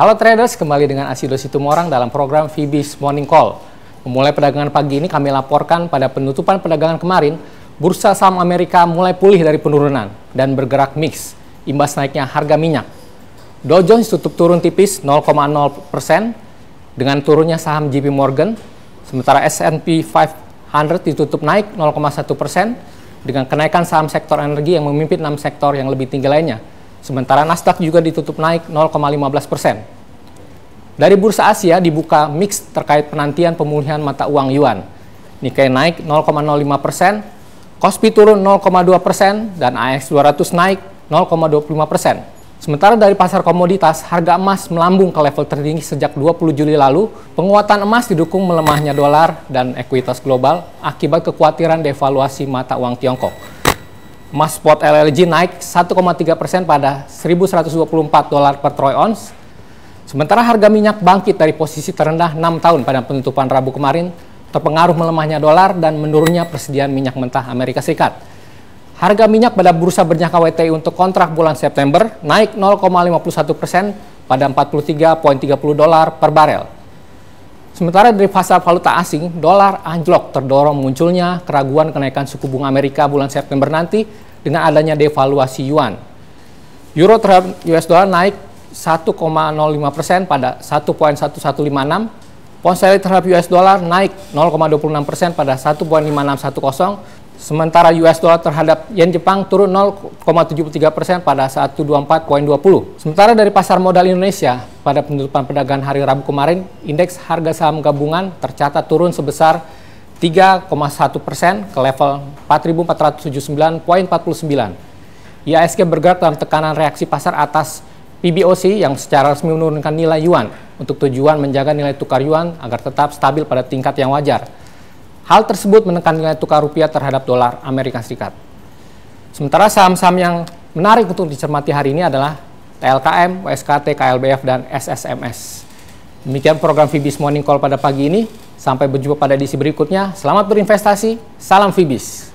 Halo traders, kembali dengan Asido Situmorang dalam program VB's Morning Call. Memulai perdagangan pagi ini kami laporkan pada penutupan perdagangan kemarin, bursa saham Amerika mulai pulih dari penurunan dan bergerak mix, imbas naiknya harga minyak. Dow Jones tutup turun tipis 0,0% dengan turunnya saham JP Morgan, sementara S&P 500 ditutup naik 0,1% dengan kenaikan saham sektor energi yang memimpin 6 sektor yang lebih tinggi lainnya. Sementara Nasdaq juga ditutup naik 0,15 persen. Dari Bursa Asia dibuka mix terkait penantian pemulihan mata uang Yuan. Nikkei naik 0,05 persen, Kospi turun 0,2 persen, dan AX 200 naik 0,25 persen. Sementara dari pasar komoditas, harga emas melambung ke level tertinggi sejak 20 Juli lalu. Penguatan emas didukung melemahnya dolar dan ekuitas global akibat kekhawatiran devaluasi mata uang Tiongkok. Emas spot LLG naik 1,3 persen pada 1.124 dolar per troy ounce. Sementara harga minyak bangkit dari posisi terendah 6 tahun pada penutupan Rabu kemarin, terpengaruh melemahnya dolar dan menurunnya persediaan minyak mentah Amerika Serikat. Harga minyak pada bursa berjangka WTI untuk kontrak bulan September naik 0,51 persen pada 43,30 dolar per barel. Sementara dari pasar valuta asing, dolar anjlok terdorong munculnya keraguan kenaikan suku bunga Amerika bulan September nanti dengan adanya devaluasi yuan. Euro terhadap US dollar naik 1,05 persen pada 1.1156, pound sterling terhadap US dollar naik 0,26 persen pada 1.5610, Sementara US dollar terhadap yen Jepang turun 0,73 persen pada 124.20. Sementara dari pasar modal Indonesia, pada penutupan perdagangan hari Rabu kemarin, indeks harga saham gabungan tercatat turun sebesar 3,1 persen ke level 4.479.49. IASG bergerak dalam tekanan reaksi pasar atas PBOC yang secara resmi menurunkan nilai yuan untuk tujuan menjaga nilai tukar yuan agar tetap stabil pada tingkat yang wajar. Hal tersebut menekan nilai tukar rupiah terhadap dolar Amerika Serikat. Sementara saham-saham yang menarik untuk dicermati hari ini adalah TLKM, WSKT, KLBF, dan SSMS. Demikian program Fibis Morning Call pada pagi ini. Sampai berjumpa pada edisi berikutnya. Selamat berinvestasi. Salam Fibis.